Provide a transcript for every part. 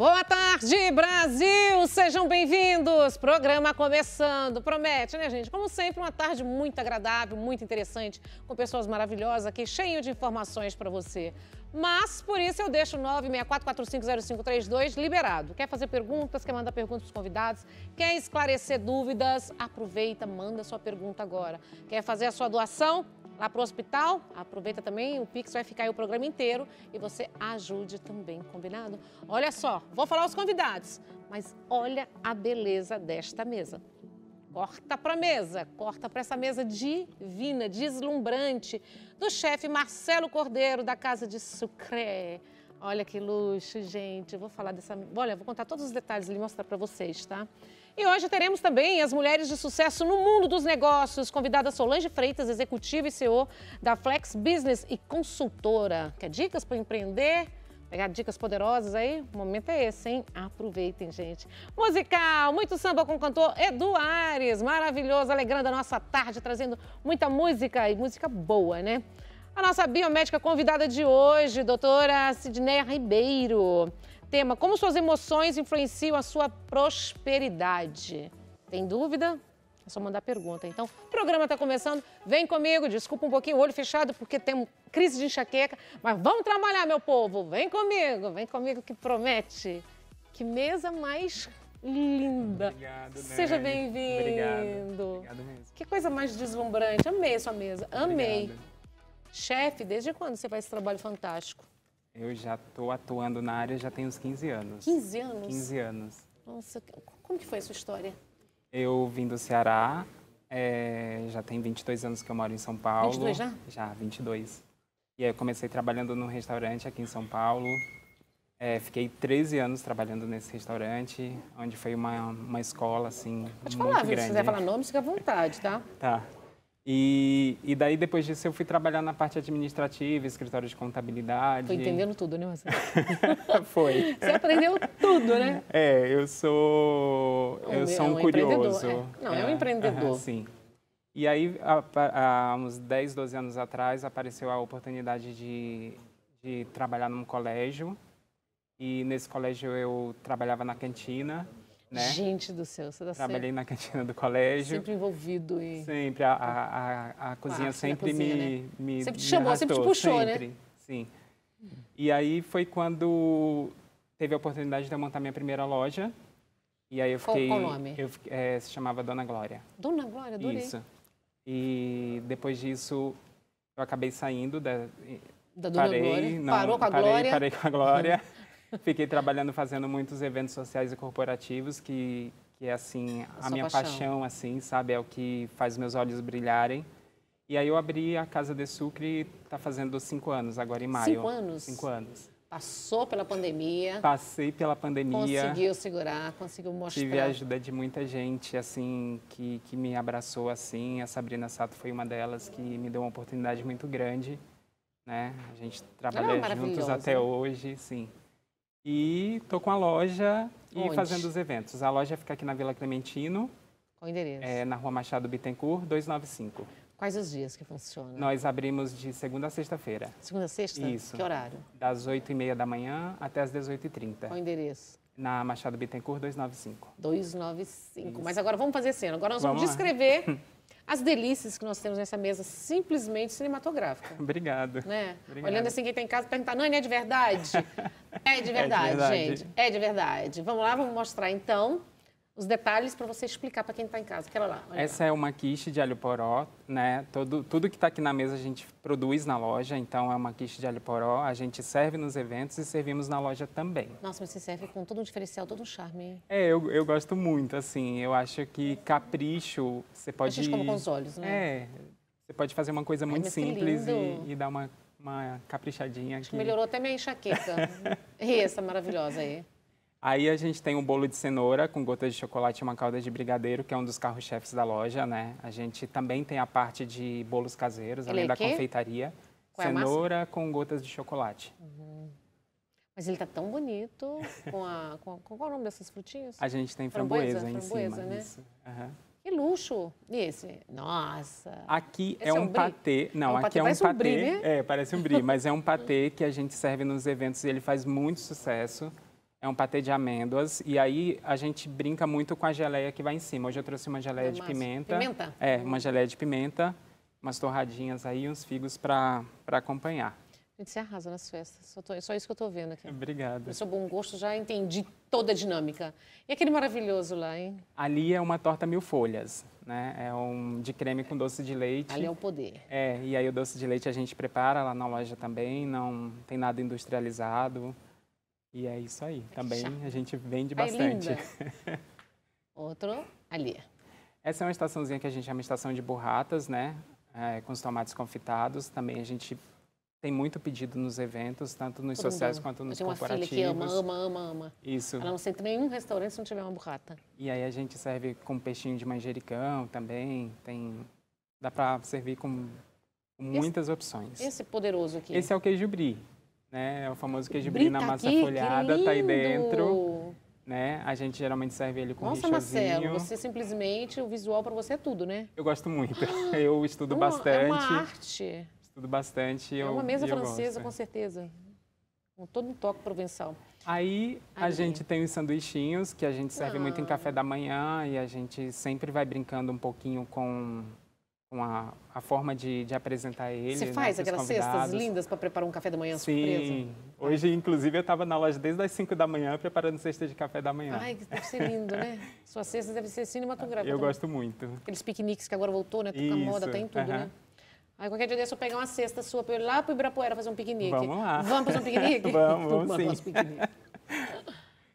Boa tarde, Brasil! Sejam bem-vindos! Programa começando. Promete, né, gente? Como sempre, uma tarde muito agradável, muito interessante, com pessoas maravilhosas aqui, cheio de informações para você. Mas, por isso, eu deixo o 964450532 liberado. Quer fazer perguntas, quer mandar perguntas para os convidados, quer esclarecer dúvidas, aproveita, manda sua pergunta agora. Quer fazer a sua doação? lá para o hospital, aproveita também, o Pix vai ficar aí o programa inteiro e você ajude também, combinado? Olha só, vou falar os convidados, mas olha a beleza desta mesa. Corta para a mesa, corta para essa mesa divina, deslumbrante, do chefe Marcelo Cordeiro, da Casa de sucré Olha que luxo, gente. Eu vou falar dessa. Olha, vou contar todos os detalhes e mostrar para vocês, tá? E hoje teremos também as mulheres de sucesso no mundo dos negócios. Convidada Solange Freitas, executiva e CEO da Flex Business e consultora. Quer dicas para empreender? Pegar dicas poderosas aí? O momento é esse, hein? Aproveitem, gente. Musical, muito samba com o cantor Edu Ares. Maravilhoso, alegrando a nossa tarde, trazendo muita música e música boa, né? A nossa biomédica convidada de hoje, doutora Sidneia Ribeiro. Tema: Como suas emoções influenciam a sua prosperidade? Tem dúvida? É só mandar pergunta. Então, o programa está começando. Vem comigo, desculpa um pouquinho, olho fechado, porque temos crise de enxaqueca. Mas vamos trabalhar, meu povo. Vem comigo, vem comigo que promete. Que mesa mais linda. Obrigado, Nani. Seja bem-vindo. Obrigado. Obrigado mesmo. Que coisa mais deslumbrante. Amei a sua mesa. Amei. Obrigado. Chefe, desde quando você faz esse trabalho fantástico? Eu já estou atuando na área já tem uns 15 anos. 15 anos? 15 anos. Nossa, como que foi a sua história? Eu vim do Ceará, é, já tem 22 anos que eu moro em São Paulo. 22 já? Já, 22. E aí eu comecei trabalhando num restaurante aqui em São Paulo. É, fiquei 13 anos trabalhando nesse restaurante, onde foi uma, uma escola, assim, Pode muito falar, grande. se quiser falar nome, fica à vontade, tá? Tá. E, e daí, depois disso, eu fui trabalhar na parte administrativa, escritório de contabilidade. Foi entendendo tudo, né, Marcelo? Foi. Você aprendeu tudo, né? É, eu sou, é eu sou um, é um curioso. É. Não, é, um é, empreendedor. Uh -huh, sim. E aí, há, há uns 10, 12 anos atrás, apareceu a oportunidade de, de trabalhar num colégio. E nesse colégio eu trabalhava na cantina né? Gente do céu, você dá tá Trabalhei sempre... na cantina do colégio. Sempre envolvido e. Sempre. A, a, a, a cozinha sempre cozinha, me, né? me. Sempre te me chamou, arrastou, sempre te puxou, né? sempre, né? Sim. E aí foi quando teve a oportunidade de eu montar minha primeira loja. E aí eu fiquei. Qual, o nome? Eu, é, se chamava Dona Glória. Dona Glória, adorei. Isso. E depois disso, eu acabei saindo da. Da Dona parei, Glória. Não, Parou com a parei, Glória. Parei com a Glória. Fiquei trabalhando, fazendo muitos eventos sociais e corporativos, que, que é, assim, a, a minha paixão. paixão, assim, sabe? É o que faz meus olhos brilharem. E aí eu abri a Casa de Sucre, está fazendo cinco anos agora, em maio. Cinco anos? Cinco anos. Passou pela pandemia. Passei pela pandemia. Conseguiu segurar, conseguiu mostrar. Tive a ajuda de muita gente, assim, que, que me abraçou, assim. A Sabrina Sato foi uma delas que me deu uma oportunidade muito grande, né? A gente trabalha ah, juntos até hoje, sim. E tô com a loja Onde? e fazendo os eventos. A loja fica aqui na Vila Clementino. Qual o endereço? É, na Rua Machado Bittencourt, 295. Quais os dias que funciona? Nós abrimos de segunda a sexta-feira. Segunda a sexta? Isso. Que horário? Das 8h30 da manhã até as 18h30. Qual o endereço? Na Machado Bittencourt, 295. 295. Isso. Mas agora vamos fazer cena. Agora nós vamos, vamos descrever as delícias que nós temos nessa mesa simplesmente cinematográfica. Obrigado. Né? Obrigado. Olhando assim quem tem tá em casa, perguntar, Nani, é de verdade? É de é verdade, gente. É de verdade. Vamos lá, vamos mostrar então os detalhes para você explicar para quem está em casa. Aquela lá. Essa lá. é uma quiche de alho poró, né? Todo, tudo que está aqui na mesa a gente produz na loja, então é uma quiche de alho poró. A gente serve nos eventos e servimos na loja também. Nossa, mas você serve com todo um diferencial, todo um charme. É, eu, eu gosto muito, assim. Eu acho que capricho, você pode... A gente come com os olhos, né? É. Você pode fazer uma coisa muito Ai, simples e, e dar uma uma caprichadinha. Acho que melhorou até minha enxaqueca. e essa maravilhosa aí? Aí a gente tem um bolo de cenoura com gotas de chocolate e uma calda de brigadeiro, que é um dos carros-chefes da loja, né? A gente também tem a parte de bolos caseiros, ele além é da quê? confeitaria. Qual é cenoura é com gotas de chocolate. Uhum. Mas ele tá tão bonito com a... Com, qual é o nome dessas frutinhas? A gente tem framboesa, framboesa em framboesa, Né? Isso. Uhum. Que luxo esse. Nossa. Aqui esse é, um é um patê. Não, é um aqui patê. é um parece patê. Um brie, né? É, parece um brie, mas é um patê que a gente serve nos eventos e ele faz muito sucesso. É um patê de amêndoas e aí a gente brinca muito com a geleia que vai em cima. Hoje eu trouxe uma geleia de pimenta. Pimenta? É, uma geleia de pimenta, umas torradinhas aí e uns figos para acompanhar. Gente, você arrasa nas festas. Só, tô, é só isso que eu estou vendo aqui. Obrigado. Eu sou bom gosto, já entendi toda a dinâmica. E aquele maravilhoso lá, hein? Ali é uma torta mil folhas, né? É um de creme com doce de leite. Ali é o poder. É, e aí o doce de leite a gente prepara lá na loja também, não tem nada industrializado. E é isso aí. Também a gente vende tá bastante. Ai, Outro ali. Essa é uma estaçãozinha que a gente chama de estação de borratas, né? É, com os tomates confitados. Também a gente tem muito pedido nos eventos, tanto nos Todo sociais mundo. quanto nos eu tenho corporativos. Uma filha que ama, ama, ama, ama. Isso. Ela não sente nenhum restaurante se não tiver uma burrata. E aí a gente serve com peixinho de manjericão também, tem dá para servir com muitas esse, opções. Esse poderoso aqui. Esse é o queijo brie, né? É o famoso queijo brie, brie na tá massa aqui, folhada, tá aí dentro. Né? A gente geralmente serve ele com Nossa, Marcelo, você simplesmente, o visual para você é tudo, né? Eu gosto muito, eu estudo é é uma, bastante. É uma arte. Estudo bastante. É uma eu, mesa francesa, com certeza. Com todo um toque provençal. Aí a Aí. gente tem os sanduichinhos, que a gente serve muito em ah. café da manhã e a gente sempre vai brincando um pouquinho com, com a, a forma de, de apresentar ele. Você né, faz né, aquelas cestas lindas para preparar um café da manhã Sim. surpresa? Hoje, inclusive, eu estava na loja desde as 5 da manhã preparando cesta de café da manhã. Ai, que deve ser lindo, né? Sua cesta deve ser cinematográfica. Eu também. gosto muito. Aqueles piqueniques que agora voltou, né? Tá com a moda, tá em tudo, né? Aí qualquer dia desse eu pegar uma cesta sua para eu ir lá para o Ibirapuera fazer um piquenique. Vamos lá. Vamos fazer um piquenique? vamos, vamos sim.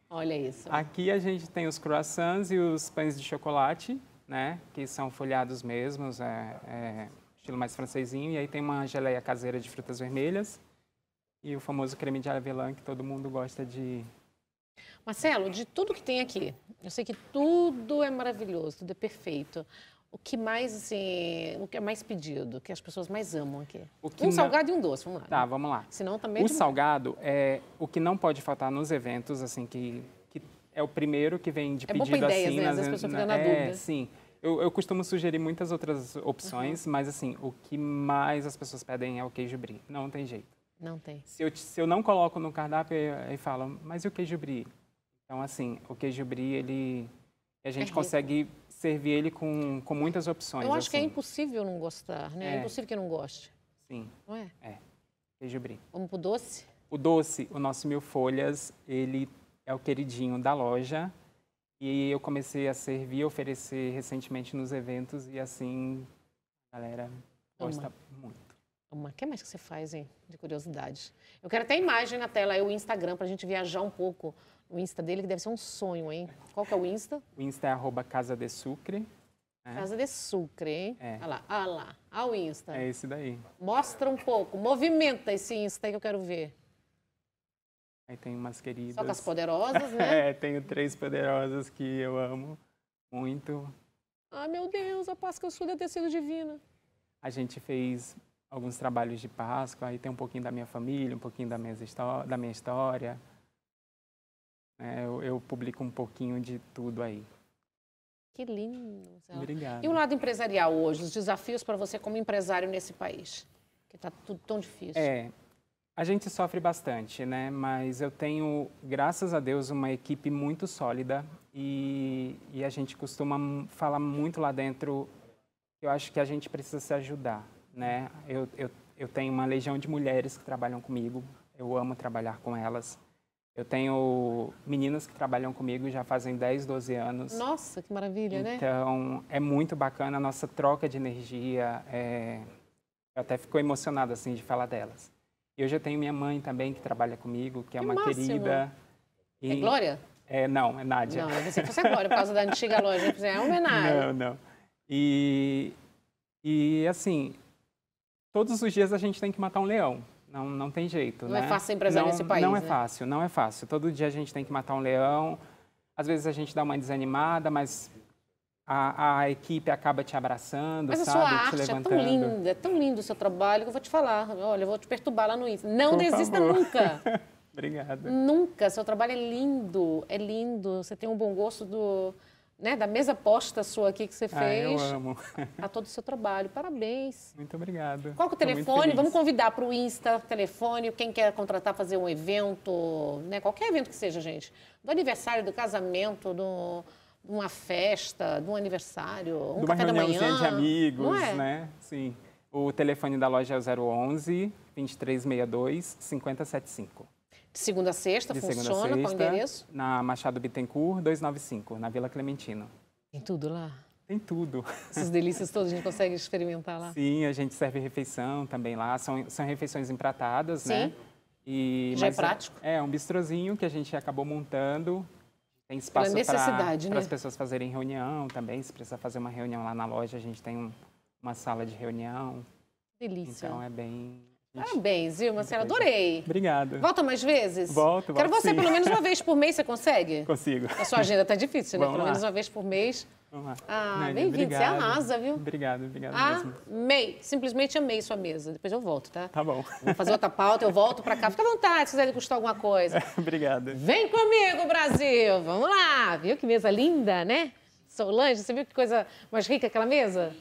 Olha isso. Aqui a gente tem os croissants e os pães de chocolate, né? Que são folhados mesmos, é, é, estilo mais francesinho. E aí tem uma geleia caseira de frutas vermelhas e o famoso creme de avelã que todo mundo gosta de... Marcelo, de tudo que tem aqui, eu sei que tudo é maravilhoso, tudo é perfeito, o que mais, assim, o que é mais pedido, que as pessoas mais amam aqui? um não... salgado e um doce, vamos lá. Tá, vamos lá. Senão também... O é salgado é o que não pode faltar nos eventos, assim, que, que é o primeiro que vem de é pedido, ideia, assim. Né? Às vezes as pessoas ficam né? na é, dúvida. sim. Eu, eu, costumo sugerir muitas outras opções, uhum. mas, assim, o que mais as pessoas pedem é o queijo brie. Não tem jeito. Não tem. Se eu, se eu não coloco no cardápio e falam, mas e o queijo brie? Então, assim, o queijo brie, ele... A é gente é consegue servir ele com, com muitas opções. Eu acho assim. que é assim. impossível não gostar, né? É, é impossível que não goste. Sim. Não é? É. Queijo brie. Vamos pro doce? O doce, o nosso mil folhas, ele é o queridinho da loja. E eu comecei a servir, oferecer recentemente nos eventos e assim a galera gosta muito. Uma, o que mais que você faz, hein? De curiosidade. Eu quero até a imagem na tela, aí o Instagram, para a gente viajar um pouco o Insta dele, que deve ser um sonho, hein? Qual que é o Insta? O Insta é arroba Casa de Sucre. É. Casa de Sucre, hein? É. Olha lá, olha lá, olha o Insta. É esse daí. Mostra um pouco, movimenta esse Insta aí que eu quero ver. Aí tem umas queridas. Só com as poderosas, né? é, tenho três poderosas que eu amo muito. Ah, meu Deus, a Páscoa Sul deve é ter sido divina. A gente fez alguns trabalhos de Páscoa, aí tem um pouquinho da minha família, um pouquinho da minha, da minha história. É, eu, eu, publico um pouquinho de tudo aí. Que lindo. Zé. Obrigado. E o lado empresarial hoje, os desafios para você como empresário nesse país? Que está tudo tão difícil. É, a gente sofre bastante, né? Mas eu tenho, graças a Deus, uma equipe muito sólida e, e a gente costuma falar muito lá dentro. Eu acho que a gente precisa se ajudar, né? Eu, eu, eu tenho uma legião de mulheres que trabalham comigo, eu amo trabalhar com elas. Eu tenho meninas que trabalham comigo já fazem 10, 12 anos. Nossa, que maravilha, então, né? Então, é muito bacana a nossa troca de energia. É... Eu até fico emocionada, assim, de falar delas. E eu já tenho minha mãe também que trabalha comigo, que, é que é uma máximo. querida. E... É Glória? É, não, é Nádia. Não, eu pensei que fosse a Glória, por causa da antiga loja. É homenagem. Não, não. E, e, assim, todos os dias a gente tem que matar um leão. Não, não tem jeito, não é né? é fácil ser empresário não, nesse país, Não é né? é fácil, não é fácil. Todo dia a gente tem que matar um leão. Às vezes a gente dá uma desanimada, mas a, a equipe acaba te abraçando, mas sabe? a sua arte é tão linda, é tão lindo o seu trabalho que eu vou te falar. Olha, eu vou te perturbar lá no Insta. Não Por desista favor. nunca. Obrigada. Nunca. Seu trabalho é lindo, é lindo. Você tem um bom gosto do né, da mesa posta sua aqui que você fez. Ah, eu amo. A, tá todo o seu trabalho. Parabéns. Muito obrigado Qual é o telefone? Vamos convidar para o Insta, telefone, quem quer contratar, fazer um evento, né, qualquer evento que seja, gente. Do aniversário, do casamento, do de uma festa, de um aniversário, um de uma café da manhã. de amigos, é? né? Sim. O telefone da loja é o 011 2362 5075. De segunda a sexta, de funciona, segunda a sexta, qual o endereço? Na Machado Bittencourt, 295, na Vila Clementino. Tem tudo lá? Tem tudo. Essas delícias todas a gente consegue experimentar lá? Sim, a gente serve refeição também lá, são, são refeições empratadas, né? Sim. né? E, Já é prático? É, é, um bistrozinho que a gente acabou montando, tem espaço para né? as pessoas fazerem reunião também, se precisar fazer uma reunião lá na loja, a gente tem um, uma sala de reunião. Delícia. Então é bem... Parabéns, viu, senhora, Adorei. Obrigado. Volta mais vezes? Volto, volto Quero você sim. pelo menos uma vez por mês, você consegue? Consigo. A sua agenda tá difícil, né? pelo menos uma vez por mês. Vamos lá. Ah, bem-vindo, você arrasa, viu? Obrigado, obrigado Ah, mesmo. Amei, simplesmente amei sua mesa. Depois eu volto, tá? Tá bom. Vou fazer outra pauta, eu volto pra cá. Fica à vontade, se quiser custar alguma coisa. Obrigado. Vem comigo, Brasil! Vamos lá, viu que mesa linda, né? Solange, você viu que coisa mais rica aquela mesa?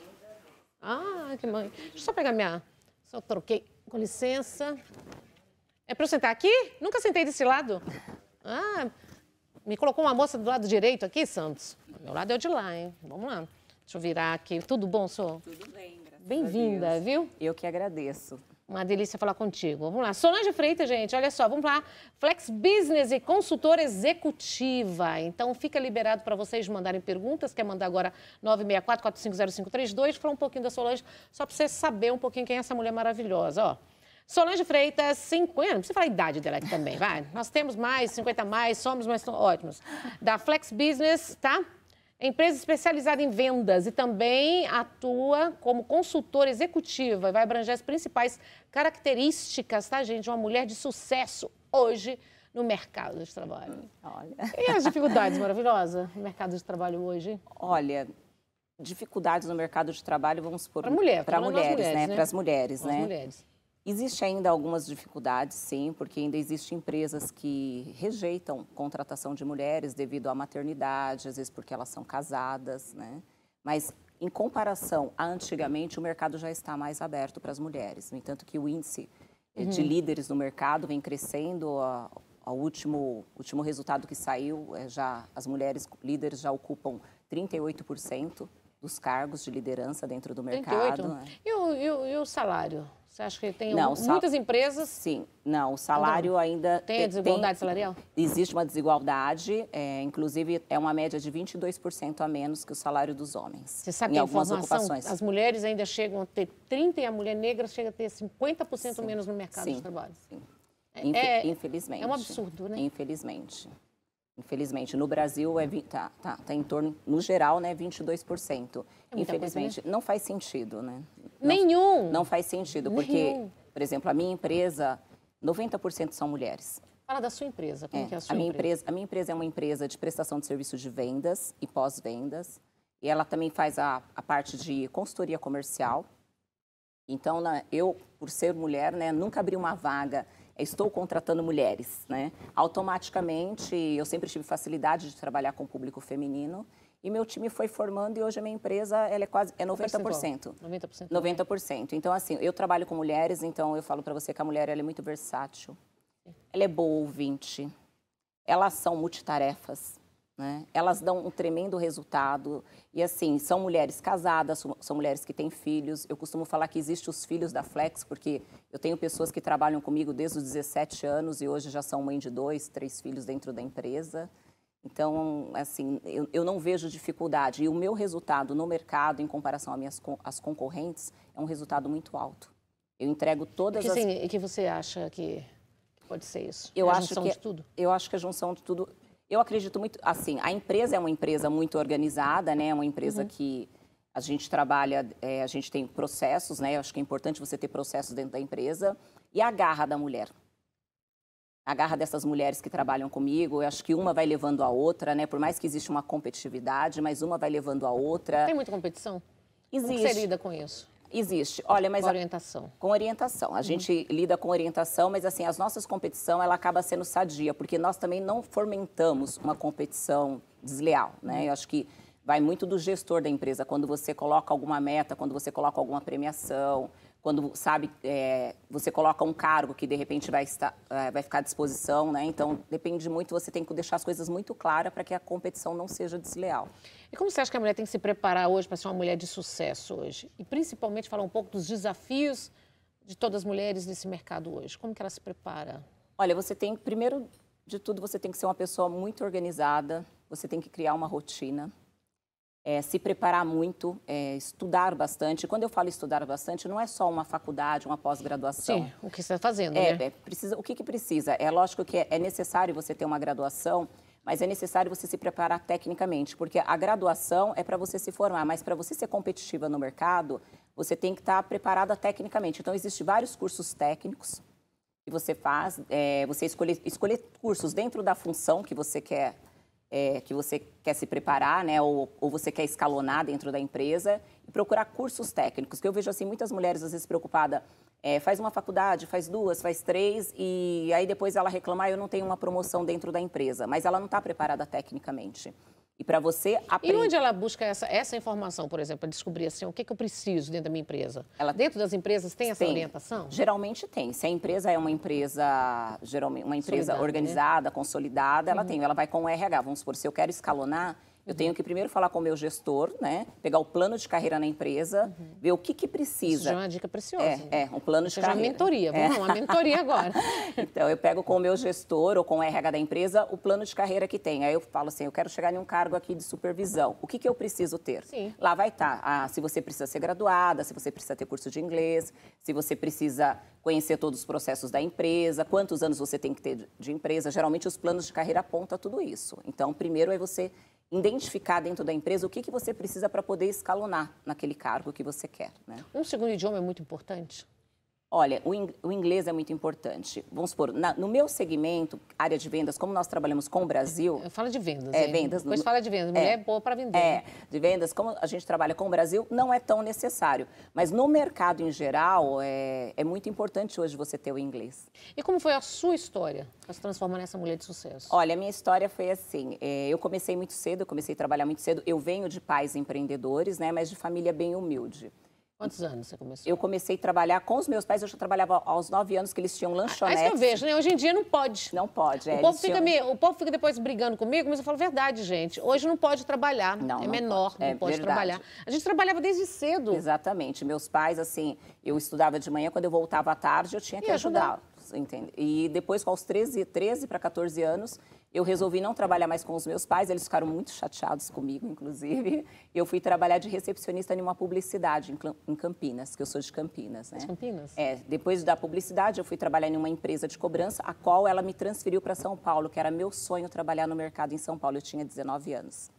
Ah, que mãe. Deixa eu só pegar minha... Só troquei com licença. É para eu sentar aqui? Nunca sentei desse lado. Ah, me colocou uma moça do lado direito aqui, Santos. Meu lado é o de lá, hein? Vamos lá. Deixa eu virar aqui. Tudo bom, senhor? Tudo bem, Bem-vinda, viu? Eu que agradeço. Uma delícia falar contigo. Vamos lá. Solange Freitas, gente, olha só, vamos lá. Flex Business e consultora executiva. Então, fica liberado para vocês mandarem perguntas. Quer mandar agora 964-450532? Falar um pouquinho da Solange, só para você saber um pouquinho quem é essa mulher maravilhosa, ó. Solange Freitas, 50, não precisa falar a idade dela aqui também, vai. Nós temos mais, 50 mais, somos mais ótimos. Da Flex Business, tá? É empresa especializada em vendas e também atua como consultora executiva e vai abranger as principais características, tá, gente, de uma mulher de sucesso hoje no mercado de trabalho. Olha. E as dificuldades maravilhosas no mercado de trabalho hoje? Olha, dificuldades no mercado de trabalho, vamos supor. Para mulher, para mulheres, mulheres, né? né? Para as mulheres, né? As mulheres. Existe ainda algumas dificuldades, sim, porque ainda existem empresas que rejeitam contratação de mulheres devido à maternidade, às vezes porque elas são casadas, né? Mas em comparação a antigamente, o mercado já está mais aberto para as mulheres. No entanto, que o índice eh, uhum. de líderes no mercado vem crescendo. O último, último resultado que saiu, é já as mulheres líderes já ocupam 38% dos cargos de liderança dentro do mercado. 38. Né? E, o, e, o, e o salário? Você acha que tem não, muitas empresas? Sim, não, o salário ainda... Tem a desigualdade tem, salarial? Existe uma desigualdade, é, inclusive é uma média de 22% a menos que o salário dos homens. Você sabe em que algumas ocupações. as mulheres ainda chegam a ter 30% e a mulher negra chega a ter 50% sim, menos no mercado sim, de trabalho. Sim, é, Inf, é, infelizmente. É um absurdo, né? Infelizmente. Infelizmente, no Brasil é tá, tá, tá em torno, no geral, né, 22%. É Infelizmente, coisa, né? não faz sentido, né? Não, Nenhum. Não faz sentido, porque, Nenhum. por exemplo, a minha empresa, 90% são mulheres. Fala da sua empresa, como é, que é a sua a minha empresa? empresa? A minha empresa é uma empresa de prestação de serviços de vendas e pós-vendas. E ela também faz a, a parte de consultoria comercial. Então, na, né, eu, por ser mulher, né, nunca abri uma vaga estou contratando mulheres, né? Automaticamente, eu sempre tive facilidade de trabalhar com o público feminino e meu time foi formando e hoje a minha empresa ela é quase é 90%. 90%. 90%. Então assim, eu trabalho com mulheres, então eu falo para você que a mulher ela é muito versátil. Ela é boa ouvinte. Elas são multitarefas. Né? Elas dão um tremendo resultado. E assim, são mulheres casadas, são mulheres que têm filhos. Eu costumo falar que existe os filhos da Flex, porque eu tenho pessoas que trabalham comigo desde os 17 anos e hoje já são mãe de dois, três filhos dentro da empresa. Então, assim, eu, eu não vejo dificuldade. E o meu resultado no mercado, em comparação às minhas concorrentes, é um resultado muito alto. Eu entrego todas que, as... Sim, e que você acha que pode ser isso? Eu é a acho junção que, de tudo? Eu acho que é a junção de tudo eu acredito muito, assim, a empresa é uma empresa muito organizada, né? É uma empresa uhum. que a gente trabalha, é, a gente tem processos, né? Eu acho que é importante você ter processos dentro da empresa. E a garra da mulher. A garra dessas mulheres que trabalham comigo, eu acho que uma vai levando a outra, né? Por mais que exista uma competitividade, mas uma vai levando a outra. Tem muita competição? Existe. Como você lida com isso? Existe. Olha, mas com orientação. A, com orientação. A gente lida com orientação, mas assim, as nossas competição ela acaba sendo sadia, porque nós também não fomentamos uma competição desleal, né? Uhum. Eu acho que vai muito do gestor da empresa, quando você coloca alguma meta, quando você coloca alguma premiação, quando sabe é, você coloca um cargo que de repente vai estar é, vai ficar à disposição né então depende muito você tem que deixar as coisas muito claras para que a competição não seja desleal e como você acha que a mulher tem que se preparar hoje para ser uma mulher de sucesso hoje e principalmente falar um pouco dos desafios de todas as mulheres nesse mercado hoje como que ela se prepara olha você tem primeiro de tudo você tem que ser uma pessoa muito organizada você tem que criar uma rotina é, se preparar muito, é, estudar bastante. Quando eu falo estudar bastante, não é só uma faculdade, uma pós-graduação. Sim, o que você está fazendo, é, né? É, precisa, o que, que precisa? É lógico que é necessário você ter uma graduação, mas é necessário você se preparar tecnicamente, porque a graduação é para você se formar, mas para você ser competitiva no mercado, você tem que estar tá preparada tecnicamente. Então, existem vários cursos técnicos que você faz, é, você escolher, escolher cursos dentro da função que você quer é, que você quer se preparar, né, ou, ou você quer escalonar dentro da empresa, e procurar cursos técnicos, que eu vejo assim muitas mulheres às vezes preocupadas. É, faz uma faculdade, faz duas, faz três, e aí depois ela reclama, ah, eu não tenho uma promoção dentro da empresa, mas ela não está preparada tecnicamente e para você aprender. E onde ela busca essa, essa informação, por exemplo, para descobrir assim, o que, é que, eu preciso dentro da minha empresa? Ela... Dentro das empresas tem essa tem. orientação? Geralmente tem. Se a empresa é uma empresa, geralmente, uma empresa né? organizada, né? consolidada, ela uhum. tem. Ela vai com o RH. Vamos supor, se eu quero escalonar, eu tenho que primeiro falar com o meu gestor, né? Pegar o plano de carreira na empresa, uhum. ver o que, que precisa. Isso já é uma dica preciosa. É, é um plano Isso de carreira. é uma mentoria, é. vamos é. lá, uma mentoria agora. então, eu pego com o meu gestor ou com o RH da empresa o plano de carreira que tem. Aí eu falo assim, eu quero chegar em um cargo aqui de supervisão. O que, que eu preciso ter? Sim. Lá vai estar tá, ah, se você precisa ser graduada, se você precisa ter curso de inglês, se você precisa conhecer todos os processos da empresa, quantos anos você tem que ter de empresa. Geralmente, os planos de carreira apontam tudo isso. Então, primeiro é você identificar dentro da empresa o que, que você precisa para poder escalonar naquele cargo que você quer. Né? Um segundo idioma é muito importante? Olha, o, inglês é muito importante. Vamos supor, na, no meu segmento, área de vendas, como nós trabalhamos com o Brasil. É, fala de vendas. É, hein? vendas. Depois no, fala de vendas. Mulher é, é boa para vender. É, de vendas, como a gente trabalha com o Brasil, não é tão necessário. Mas no mercado em geral, é, é muito importante hoje você ter o inglês. E como foi a sua história para se transformar nessa mulher de sucesso? Olha, a minha história foi assim: é, eu comecei muito cedo, eu comecei a trabalhar muito cedo. Eu venho de pais empreendedores, né, mas de família bem humilde. Quantos anos você começou? Eu comecei a trabalhar com os meus pais, eu já trabalhava aos 9 anos que eles tinham lanchonete. Mas eu vejo, né? Hoje em dia não pode. Não pode, é. O povo, fica, tinham... me... o povo fica depois brigando comigo, mas eu falo, verdade, gente. Hoje não pode trabalhar. Não. É não menor, pode. não é, pode verdade. trabalhar. A gente trabalhava desde cedo. Exatamente. Meus pais, assim, eu estudava de manhã, quando eu voltava à tarde, eu tinha que ajudar, entende? E depois, com os 13, 13 para 14 anos, eu resolvi não trabalhar mais com os meus pais, eles ficaram muito chateados comigo, inclusive. Eu fui trabalhar de recepcionista em uma publicidade em Campinas, que eu sou de Campinas, né? Campinas? É, depois da publicidade eu fui trabalhar em uma empresa de cobrança, a qual ela me transferiu para São Paulo, que era meu sonho trabalhar no mercado em São Paulo, eu tinha 19 anos.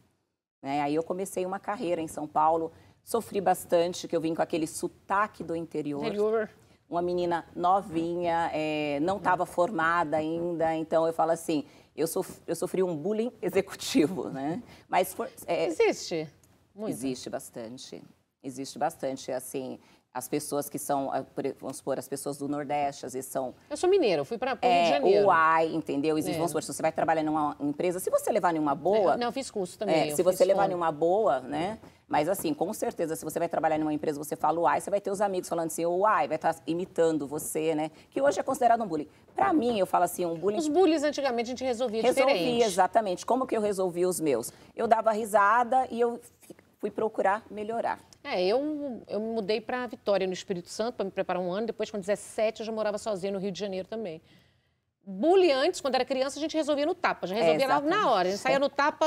Né? Aí eu comecei uma carreira em São Paulo, sofri bastante, que eu vim com aquele sotaque do interior. Interior uma menina novinha, é, não estava formada ainda. Então eu falo assim, eu, sof, eu sofri um bullying executivo, né? Mas for, é, existe muito. Existe bastante, existe bastante assim. As pessoas que são, ah, vamos supor, as pessoas do Nordeste, às vezes são. Eu sou mineira, eu fui para é, Rio de Janeiro. UAI, entendeu? Existe, é. vamos supor, se você vai trabalhar numa empresa, se você levar nenhuma é, boa. É, não, eu fiz curso é, também. É, se você levar nenhuma boa, né? Mas assim, com certeza, se você vai trabalhar numa empresa, você fala uai, você vai ter os amigos falando assim, uai, vai estar tá imitando você, né? Que hoje é considerado um bullying. Para mim, eu falo assim, um bullying. Os bullies antigamente a gente resolvia resolvia diferente. exatamente. Como que eu resolvi os meus? Eu dava risada e eu fui procurar melhorar. É, eu, eu me mudei para Vitória, no Espírito Santo, para me preparar um ano. Depois, com 17, eu já morava sozinha no Rio de Janeiro também. Bullying antes, quando era criança, a gente resolvia no tapa. Já resolvia é, na hora. A gente saía no tapa,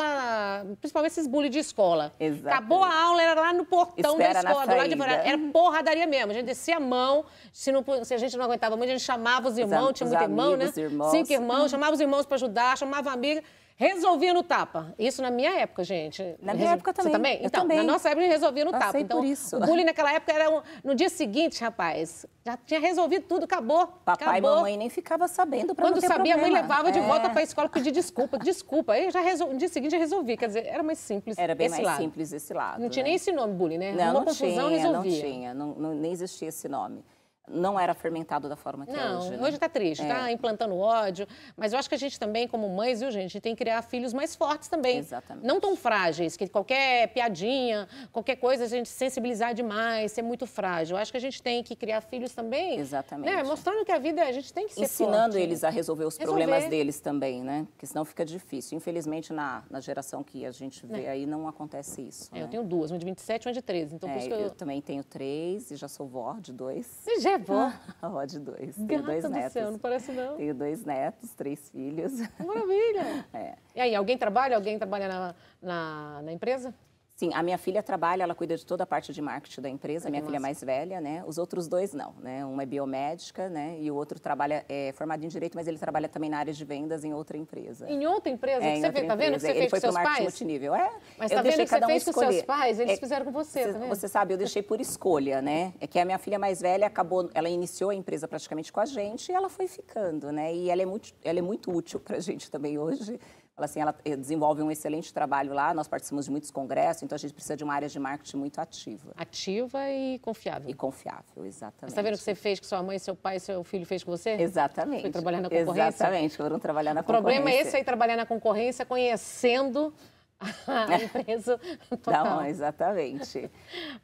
principalmente esses bullying de escola. Exatamente. Acabou a aula, era lá no portão Espera da escola. Do lado de fora, era porradaria mesmo. A gente descia a mão. Se, não, se a gente não aguentava muito, a gente chamava os irmãos. Os tinha muito irmão, né? Irmãos. Cinco irmãos. Chamava os irmãos para ajudar, chamava a amiga. Resolvia no tapa. Isso na minha época, gente. Na minha Resol... época também. Você também? Eu então, também. na nossa época, a gente resolvia no tapa. Então, por isso. o bullying naquela época era um... no dia seguinte, rapaz. Já tinha resolvido tudo, acabou. Papai acabou. e mamãe nem ficava sabendo para Quando não sabia, problema. a mãe levava de é. volta para a escola pedir desculpa, desculpa. Aí já resol... no dia seguinte já resolvi. Quer dizer, era mais simples. Era bem mais lado. simples esse lado. Não né? tinha nem esse nome, bullying, né? Não, Uma não confusão tinha, resolvia. Não tinha, não, não, nem existia esse nome não era fermentado da forma que é não, é hoje. Não, né? hoje está triste, está é. Tá implantando ódio. Mas eu acho que a gente também, como mães, viu, gente, tem que criar filhos mais fortes também. Exatamente. Não tão frágeis, que qualquer piadinha, qualquer coisa, a gente sensibilizar demais, ser muito frágil. Eu acho que a gente tem que criar filhos também. Exatamente. Né? Mostrando que a vida, a gente tem que ser Ensinando forte. eles a resolver os resolver. problemas deles também, né? Porque senão fica difícil. Infelizmente, na, na geração que a gente vê né. aí, não acontece isso. É, né? Eu tenho duas, uma de 27 e uma de 13. Então, por é, isso eu, eu também tenho três e já sou vó de dois. Você já é é vó? de dois. Gata Tenho dois netos. Céu, não parece não. Tenho dois netos, três filhos. Maravilha. É. E aí, alguém trabalha? Alguém trabalha na, na, na empresa? Sim, a minha filha trabalha, ela cuida de toda a parte de marketing da empresa, a minha Nossa. filha é mais velha, né? Os outros dois não, né? Um é biomédica, né? E o outro trabalha, é formado em direito, mas ele trabalha também na área de vendas em outra empresa. Em outra empresa? É, em você vê, tá vendo que você ele fez com seus pais? multinível, é. Mas tá vendo que você um fez escolher. com seus pais? Eles é, fizeram com você, cê, tá vendo? Você sabe, eu deixei por escolha, né? É que a minha filha mais velha acabou, ela iniciou a empresa praticamente com a gente e ela foi ficando, né? E ela é muito, ela é muito útil pra gente também hoje. Ela, assim, ela eh, desenvolve um excelente trabalho lá, nós participamos de muitos congressos, então a gente precisa de uma área de marketing muito ativa. Ativa e confiável. E confiável, exatamente. Está vendo o que você fez, que sua mãe, seu pai, seu filho fez com você? Exatamente. Foi trabalhar na concorrência? Exatamente, foram trabalhar na concorrência. O problema é esse aí, trabalhar na concorrência, conhecendo a empresa total. Não, exatamente.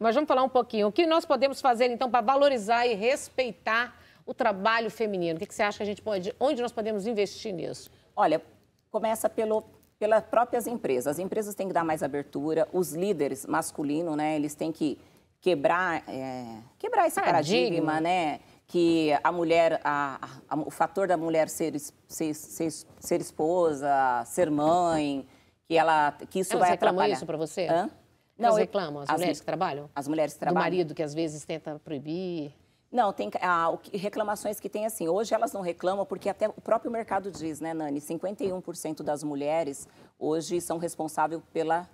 Mas vamos falar um pouquinho. O que nós podemos fazer, então, para valorizar e respeitar o trabalho feminino? O que você acha que a gente pode... Onde nós podemos investir nisso? Olha, começa pelo, pelas próprias empresas. As empresas têm que dar mais abertura, os líderes masculinos, né, eles têm que quebrar, é, quebrar esse paradigma, né? que a mulher, a, a, o fator da mulher ser, ser, ser, ser, esposa, ser mãe, que ela que isso Elas vai atrapalhar. isso para você? Hã? Não, Elas reclamam, as, as mulheres que trabalham? As mulheres que trabalham. Do marido que às vezes tenta proibir. Não, tem ah, reclamações que tem assim. Hoje elas não reclamam porque até o próprio mercado diz, né, Nani? 51% das mulheres hoje são responsáveis pela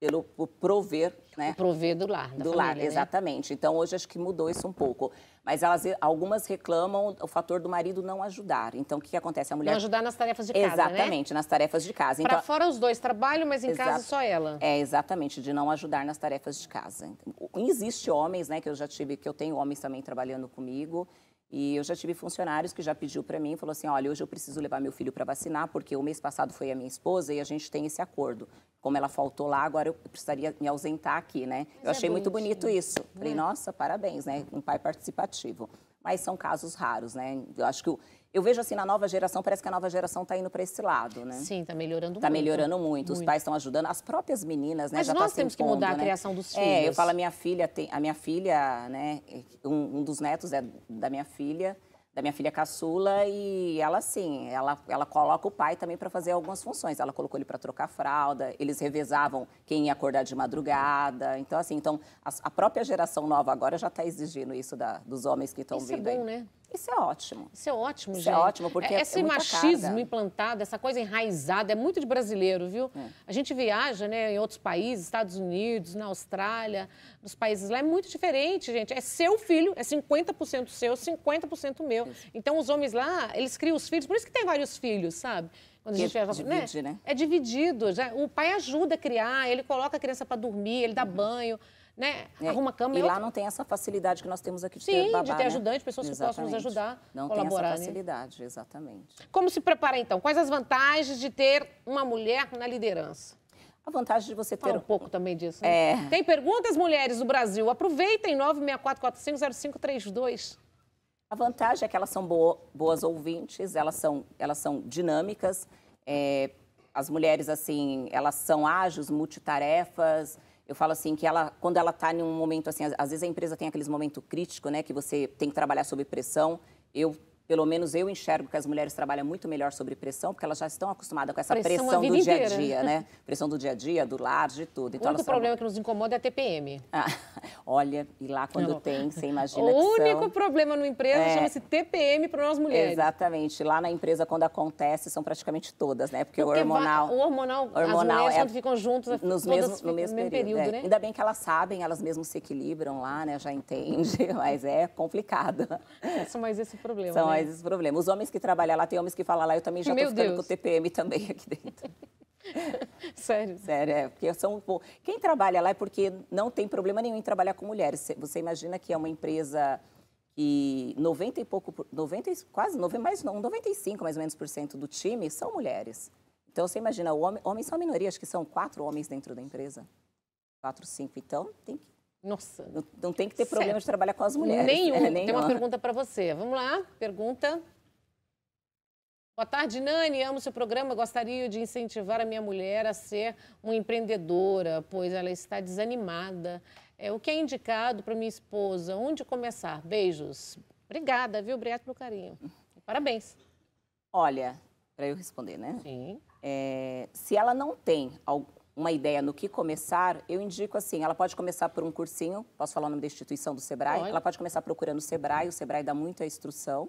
pelo prover, né? Prover do lar, do família, lar, né? exatamente. Então hoje acho que mudou isso um pouco. Mas elas, algumas reclamam o fator do marido não ajudar. Então o que, que acontece a mulher? Não ajudar nas tarefas de casa, né? Exatamente, né? nas tarefas de casa. Então, Para fora os dois trabalham, mas em casa só ela. É exatamente de não ajudar nas tarefas de casa. Existe homens, né? Que eu já tive, que eu tenho homens também trabalhando comigo. E eu já tive funcionários que já pediu para mim, falou assim, olha, hoje eu preciso levar meu filho para vacinar, porque o mês passado foi a minha esposa e a gente tem esse acordo como ela faltou lá, agora eu precisaria me ausentar aqui, né? Mas eu é achei muito bonito isso. Né? Falei, é. nossa, parabéns, né? Um pai participativo. Mas são casos raros, né? Eu acho que eu, eu vejo assim na nova geração, parece que a nova geração está indo para esse lado, né? Sim, está melhorando tá muito. Está melhorando muito. muito. Os pais estão ajudando, as próprias meninas, né? Mas já nós tá temos impondo, que mudar né? a criação dos filhos. É, eu falo, a minha filha tem. A minha filha, né? Um, um dos netos é da minha filha da minha filha caçula e ela sim ela, ela coloca o pai também para fazer algumas funções. Ela colocou ele para trocar fralda, eles revezavam quem ia acordar de madrugada. Então assim, então a, a própria geração nova agora já está exigindo isso da, dos homens que estão é vindo é bom, aí. Né? Isso é ótimo. Isso é ótimo, Isso é gente. é ótimo, porque é, é Esse é machismo carga. implantado, essa coisa enraizada, é muito de brasileiro, viu? É. A gente viaja né, em outros países, Estados Unidos, na Austrália, nos países lá, é muito diferente, gente. É seu filho, é 50% seu, 50% meu. Isso. Então, os homens lá, eles criam os filhos, por isso que tem vários filhos, sabe? Quando a gente viaja, é né? divide, né? né? É dividido. Já, o pai ajuda a criar, ele coloca a criança para dormir, ele dá uhum. banho né? É, Arruma cama. E é lá outro. não tem essa facilidade que nós temos aqui de Sim, ter babá, de ter ajudante, né? pessoas exatamente. que possam nos ajudar, não colaborar. Não tem essa né? facilidade, né? exatamente. Como se prepara então? Quais as vantagens de ter uma mulher na liderança? A vantagem de você ter... Fala um pouco também disso. Né? É... Tem perguntas, mulheres do Brasil? Aproveitem 964450532. A vantagem é que elas são boas ouvintes, elas são, elas são dinâmicas. É, as mulheres, assim, elas são ágeis, multitarefas eu falo assim que ela, quando ela está em um momento assim, às, vezes a empresa tem aqueles momentos críticos, né, que você tem que trabalhar sob pressão. Eu pelo menos eu enxergo que as mulheres trabalham muito melhor sobre pressão, porque elas já estão acostumadas com essa pressão, pressão do dia a dia, né? Pressão do dia a dia, do lar, de tudo. Então, o único problema que nos incomoda é a TPM. Ah, olha, e lá quando Não. tem, você imagina o que O único são... problema no empresa é... chama-se TPM para nós mulheres. Exatamente. Lá na empresa, quando acontece, são praticamente todas, né? Porque, porque o hormonal... O hormonal, hormonal as mulheres é... quando ficam juntas, é nos mesmo, no mesmo, período, período é. né? Ainda bem que elas sabem, elas mesmas se equilibram lá, né? Já entende, mas é complicado. São mais esse problema, São né? mais esse problema. Os homens que trabalham lá, tem homens que falam lá, eu também já estou ficando Deus. com TPM também aqui dentro. Sério? Sério, é. Porque são, bom, quem trabalha lá é porque não tem problema nenhum em trabalhar com mulheres. Você imagina que é uma empresa que 90 e pouco, 90, quase, 90, mais não, 95 mais ou menos por cento do time são mulheres. Então, você imagina, homem, homens são minorias minoria, acho que são quatro homens dentro da empresa. Quatro, cinco. Então, tem que nossa. Não, não tem que ter certo. problema de trabalhar com as mulheres. Né? Nenhum. É, nenhum. Tem uma pergunta para você. Vamos lá, pergunta. Boa tarde, Nani. Amo seu programa. Gostaria de incentivar a minha mulher a ser uma empreendedora, pois ela está desanimada. É, o que é indicado para minha esposa? Onde começar? Beijos. Obrigada, viu, Briette, pelo carinho. Parabéns. Olha, para eu responder, né? Sim. É, se ela não tem uma ideia no que começar, eu indico assim, ela pode começar por um cursinho, posso falar o nome da instituição do Sebrae? Oi. Ela pode começar procurando o Sebrae, o Sebrae dá muita instrução,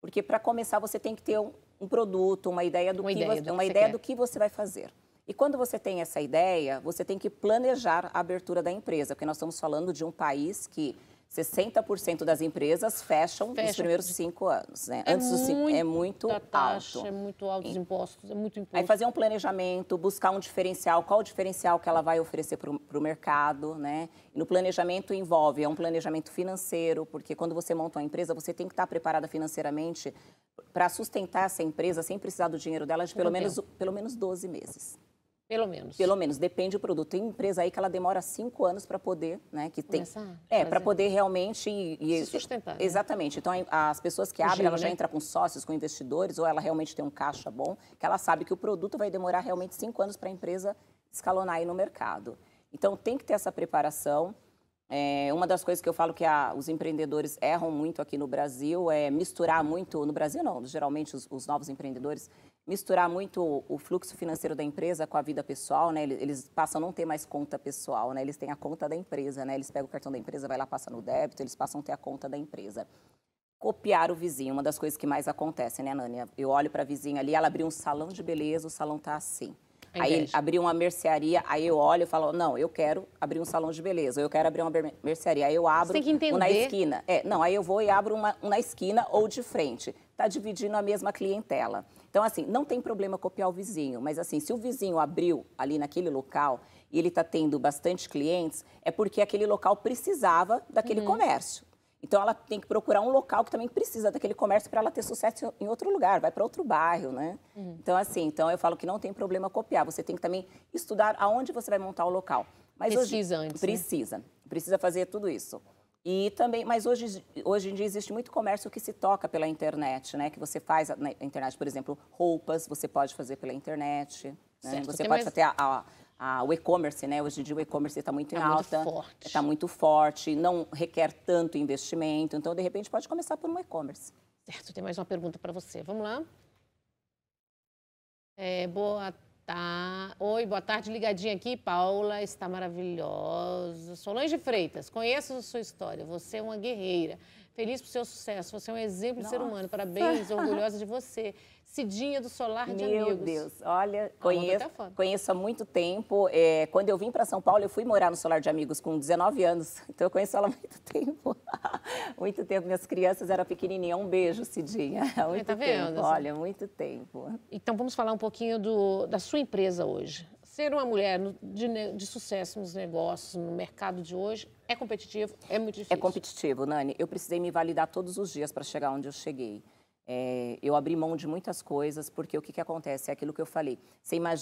porque para começar você tem que ter um, um produto, uma ideia do uma que ideia você, do uma que ideia quer. do que você vai fazer. E quando você tem essa ideia, você tem que planejar a abertura da empresa, porque nós estamos falando de um país que 60% das empresas fecham Fecha. nos primeiros cinco anos, né? É Antes dos assim, cinco, é muito taxa, alto. É muito os impostos, é muito imposto. Aí fazer um planejamento, buscar um diferencial, qual o diferencial que ela vai oferecer para o mercado, né? E no planejamento envolve, é um planejamento financeiro, porque quando você monta uma empresa, você tem que estar preparada financeiramente para sustentar essa empresa sem precisar do dinheiro dela de pelo menos, pelo menos 12 meses. Pelo menos. Pelo menos, depende do produto. Tem empresa aí que ela demora cinco anos para poder, né? Que tem. Começar é, para poder realmente. E, Se sustentar. Né? Exatamente. Então, as pessoas que abrem, ela né? já entra com sócios, com investidores, ou ela realmente tem um caixa bom, que ela sabe que o produto vai demorar realmente cinco anos para a empresa escalonar aí no mercado. Então, tem que ter essa preparação. É, uma das coisas que eu falo que a, os empreendedores erram muito aqui no Brasil é misturar muito. No Brasil, não, geralmente os, os novos empreendedores misturar muito o fluxo financeiro da empresa com a vida pessoal, né? Eles passam a não ter mais conta pessoal, né? Eles têm a conta da empresa, né? Eles pegam o cartão da empresa, vai lá, passa no débito, eles passam a ter a conta da empresa. Copiar o vizinho, uma das coisas que mais acontece, né, Nânia? Eu olho para a vizinha ali, ela abriu um salão de beleza, o salão tá assim. É aí abriu uma mercearia, aí eu olho e falo, não, eu quero abrir um salão de beleza, ou eu quero abrir uma mercearia, aí eu abro tem que entender. um na esquina. É, não, aí eu vou e abro uma, um na esquina ou de frente está dividindo a mesma clientela. Então, assim, não tem problema copiar o vizinho, mas assim, se o vizinho abriu ali naquele local e ele está tendo bastante clientes, é porque aquele local precisava daquele uhum. comércio. Então, ela tem que procurar um local que também precisa daquele comércio para ela ter sucesso em outro lugar, vai para outro bairro, né? Uhum. Então, assim, então eu falo que não tem problema copiar. Você tem que também estudar aonde você vai montar o local. Mas né? precisa hoje, antes. Precisa. Né? Precisa fazer tudo isso. E também, mas hoje, hoje em dia existe muito comércio que se toca pela internet, né? Que você faz na internet, por exemplo, roupas, você pode fazer pela internet. Né? Você pode mais... fazer a, a, a, o e-commerce, né? Hoje em dia o e-commerce está muito tá em alta. Muito forte. Está muito forte, não requer tanto investimento. Então, de repente, pode começar por um e-commerce. Certo, tem mais uma pergunta para você. Vamos lá. É, boa Tá. Oi, boa tarde, ligadinha aqui. Paula está maravilhosa. Solange Freitas, conheço a sua história. Você é uma guerreira. Feliz por seu sucesso. Você é um exemplo Nossa. de ser humano. Parabéns, orgulhosa de você. Cidinha do Solar de Meu Amigos. Meu Deus, olha, ah, conheço, tá conheço há muito tempo. É, quando eu vim para São Paulo, eu fui morar no Solar de Amigos com 19 anos. Então eu conheço ela há muito tempo. muito tempo. Minhas crianças eram pequenininhas. Um beijo, Cidinha. muito é, tempo. Vendo? Olha, muito tempo. Então vamos falar um pouquinho do, da sua empresa hoje ser uma mulher de, de, sucesso nos negócios, no mercado de hoje, é competitivo? É muito é difícil? É competitivo, Nani. Eu precisei me validar todos os dias para chegar onde eu cheguei. É, eu abri mão de muitas coisas, porque o que, que acontece? É aquilo que eu falei.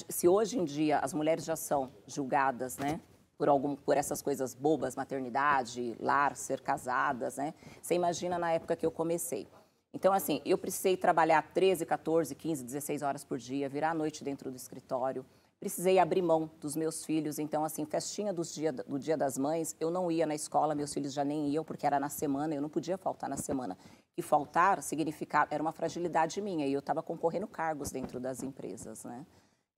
se hoje em dia as mulheres já são julgadas, né? Por, algum, por essas coisas bobas, maternidade, lar, ser casadas, né? Você imagina na época que eu comecei. Então, assim, eu precisei trabalhar 13, 14, 15, 16 horas por dia, virar a noite dentro do escritório precisei abrir mão dos meus filhos. Então, assim, festinha do dia, do dia das mães, eu não ia na escola, meus filhos já nem iam, porque era na semana, eu não podia faltar na semana. E faltar significava, era uma fragilidade minha, e eu estava concorrendo cargos dentro das empresas, né?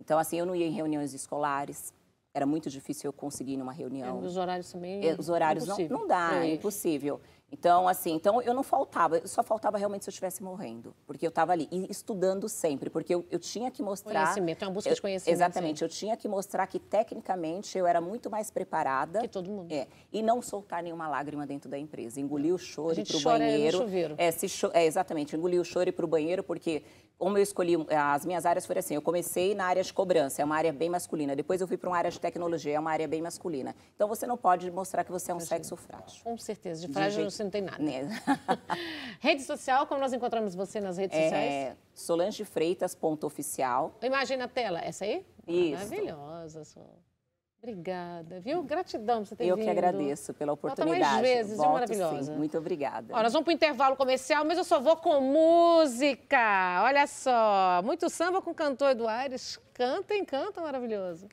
Então, assim, eu não ia em reuniões escolares, era muito difícil eu conseguir numa reunião. É, os horários também. É, os horários impossível. não, não dá, é. é impossível. Então, assim, então eu não faltava, eu só faltava realmente se eu estivesse morrendo, porque eu estava ali e estudando sempre, porque eu, eu, tinha que mostrar. Conhecimento, é uma busca de conhecimento. Eu, exatamente, sim. eu tinha que mostrar que tecnicamente eu era muito mais preparada. Que todo mundo. É, e não soltar nenhuma lágrima dentro da empresa. Engolir o choro para o banheiro. É, se cho é, exatamente, engolir o choro para o banheiro, porque como eu escolhi, eh, as minhas áreas foram assim, eu comecei na área de cobrança, é uma área bem masculina, depois eu fui para uma área de tecnologia, é uma área bem masculina. Então você não pode mostrar que você é um Imagina. sexo frágil. Com certeza, de frágil de jeito... você não tem nada. Rede social, como nós encontramos você nas redes é, sociais? Solange Freitas, ponto oficial. Imagem na tela, essa aí? Isso. Maravilhosa sua. Obrigada, viu? Gratidão por você ter Eu vindo. que agradeço pela oportunidade. Volta mais vezes, Volto, viu? Maravilhosa. Sim. Muito obrigada. Ó, nós vamos para o intervalo comercial, mas eu só vou com música. Olha só, muito samba com o cantor Eduardo Aires. Canta, encanta, maravilhoso.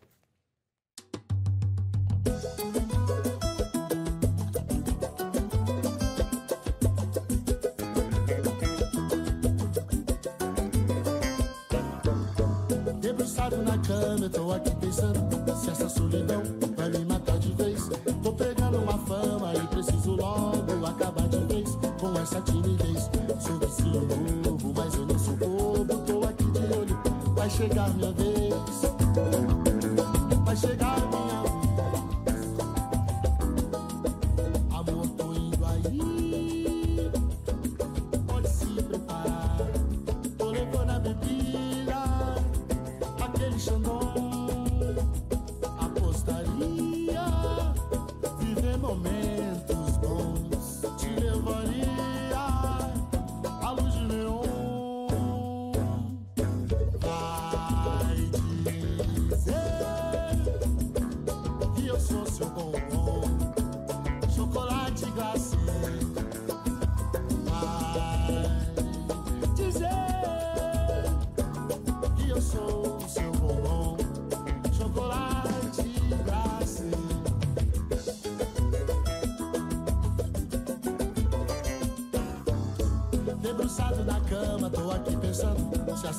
Cansado na cama, eu tô aqui pensando Se essa solidão vai me matar de vez Tô pegando uma fama e preciso logo Acabar de vez com essa timidez Sou vizinho novo, mas eu não sou bobo Tô aqui de olho, vai chegar minha vez Vai chegar minha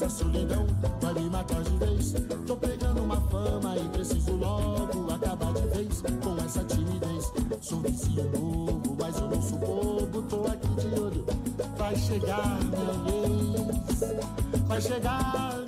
essa solidão vai me matar de vez. Tô pegando uma fama e preciso logo acabar de vez com essa timidez. Sou vizinho novo, mas eu não sou bobo, tô aqui de olho. Vai chegar minha vez, vai chegar